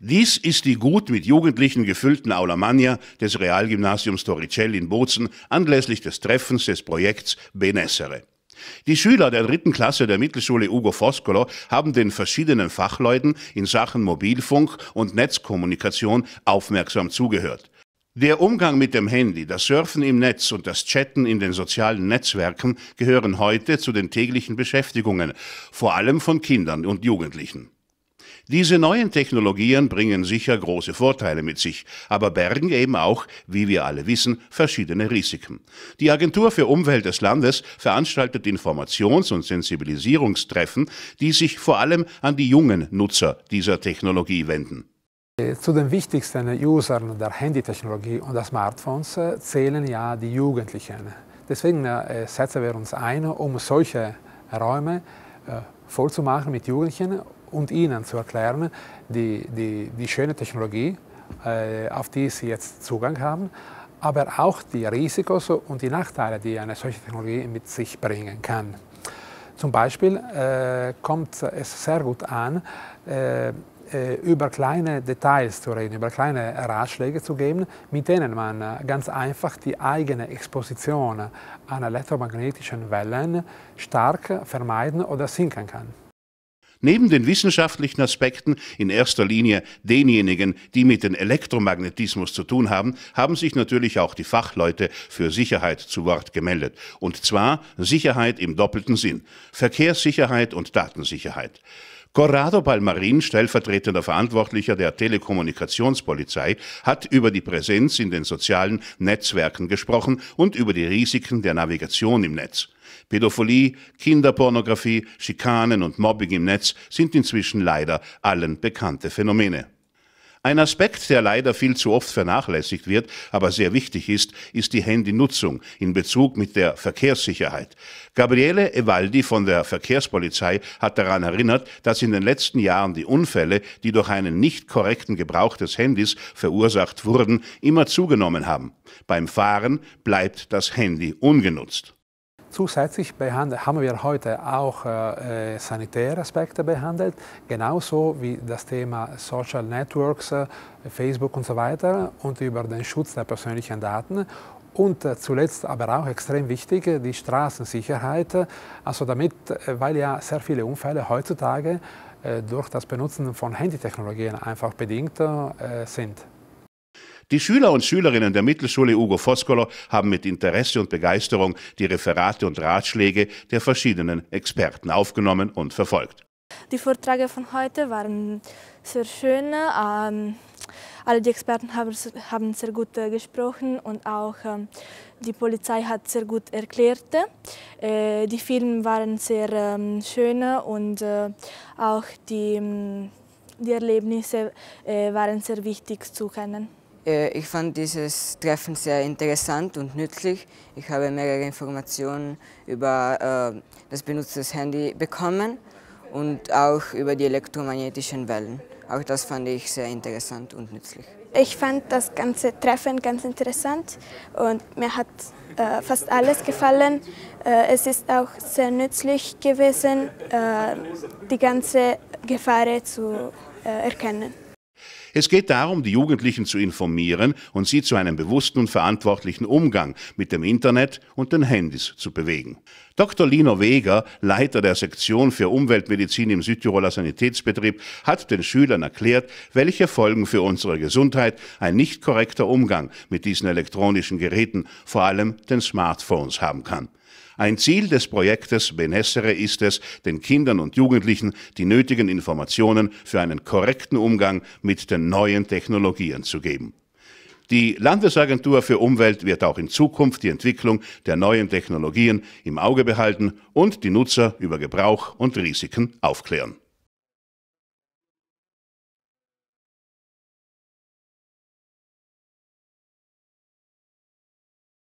Dies ist die gut mit Jugendlichen gefüllten Aula Magna des Realgymnasiums Torricelli in Bozen anlässlich des Treffens des Projekts Benessere. Die Schüler der dritten Klasse der Mittelschule Ugo Foscolo haben den verschiedenen Fachleuten in Sachen Mobilfunk und Netzkommunikation aufmerksam zugehört. Der Umgang mit dem Handy, das Surfen im Netz und das Chatten in den sozialen Netzwerken gehören heute zu den täglichen Beschäftigungen, vor allem von Kindern und Jugendlichen. Diese neuen Technologien bringen sicher große Vorteile mit sich, aber bergen eben auch, wie wir alle wissen, verschiedene Risiken. Die Agentur für Umwelt des Landes veranstaltet Informations- und Sensibilisierungstreffen, die sich vor allem an die jungen Nutzer dieser Technologie wenden. Äh, zu den wichtigsten Usern der Handytechnologie und der Smartphones äh, zählen ja die Jugendlichen. Deswegen äh, setzen wir uns ein, um solche Räume vollzumachen mit Jugendlichen und ihnen zu erklären, die, die, die schöne Technologie, äh, auf die sie jetzt Zugang haben, aber auch die Risikos und die Nachteile, die eine solche Technologie mit sich bringen kann. Zum Beispiel äh, kommt es sehr gut an, äh, äh über kleine Details zu reden, über kleine Ratschläge zu geben, mit denen man äh, ganz einfach die eigene Exposition an elektromagnetischen Wellen stark vermeiden oder sinken kann neben den wissenschaftlichen Aspekten, in erster Linie denjenigen, die mit dem Elektromagnetismus zu tun haben, haben sich natürlich auch die Fachleute für Sicherheit zu Wort gemeldet. Und zwar Sicherheit im doppelten Sinn. Verkehrssicherheit und Datensicherheit. Corrado Palmarin, stellvertretender Verantwortlicher der Telekommunikationspolizei, hat über die Präsenz in den sozialen Netzwerken gesprochen und über die Risiken der Navigation im Netz. Pädophilie, Kinderpornografie, Schikanen und Mobbing im Netz sind inzwischen leider allen bekannte Phänomene. Ein Aspekt, der leider viel zu oft vernachlässigt wird, aber sehr wichtig ist, ist die Handynutzung in Bezug mit der Verkehrssicherheit. Gabriele Evaldi von der Verkehrspolizei hat daran erinnert, dass in den letzten Jahren die Unfälle, die durch einen nicht korrekten Gebrauch des Handys verursacht wurden, immer zugenommen haben. Beim Fahren bleibt das Handy ungenutzt. Zusätzlich haben wir heute auch äh, äh, sanitäre Aspekte behandelt, genauso wie das Thema Social Networks, äh, Facebook und so weiter und über den Schutz der persönlichen Daten. Und äh, zuletzt aber auch extrem wichtig äh, die Straßensicherheit, also damit, weil ja sehr viele Unfälle heutzutage durch das Benutzen von Handytechnologien einfach bedingt sind. Die Schüler und Schülerinnen der Mittelschule Ugo Foscolo haben mit Interesse und Begeisterung die Referate und Ratschläge der verschiedenen Experten aufgenommen und verfolgt. Die Vorträge von heute waren sehr schön. Ähm, alle die Experten haben, sehr gut äh, gesprochen und auch ähm, die Polizei hat sehr gut erklärt. Äh, die Filme waren sehr ähm, schön und äh, auch die, mm, die Erlebnisse waren sehr wichtig zu kennen. Äh, ich fand dieses Treffen sehr interessant und nützlich. Ich habe mehrere Informationen über äh, das benutzte Handy bekommen und auch über die elektromagnetischen Wellen. Auch das fand ich sehr interessant und nützlich. Ich fand das ganze Treffen ganz interessant und mir hat äh, fast alles gefallen. Äh, es ist auch sehr nützlich gewesen, äh, die ganze Gefahr zu äh, erkennen. Es geht darum, die Jugendlichen zu informieren und sie zu einem bewussten und verantwortlichen Umgang mit dem Internet und den Handys zu bewegen. Dr. Lino Weger, Leiter der Sektion für Umweltmedizin im Südtiroler Sanitätsbetrieb, hat den Schülern erklärt, welche Folgen für unsere Gesundheit ein nicht korrekter Umgang mit diesen elektronischen Geräten, vor allem den Smartphones, haben kann. Ein Ziel des Projektes Benessere ist es, den Kindern und Jugendlichen die nötigen Informationen für einen korrekten Umgang mit den neuen Technologien zu geben. Die Landesagentur für Umwelt wird auch in Zukunft die Entwicklung der neuen Technologien im Auge behalten und die Nutzer über Gebrauch und Risiken aufklären.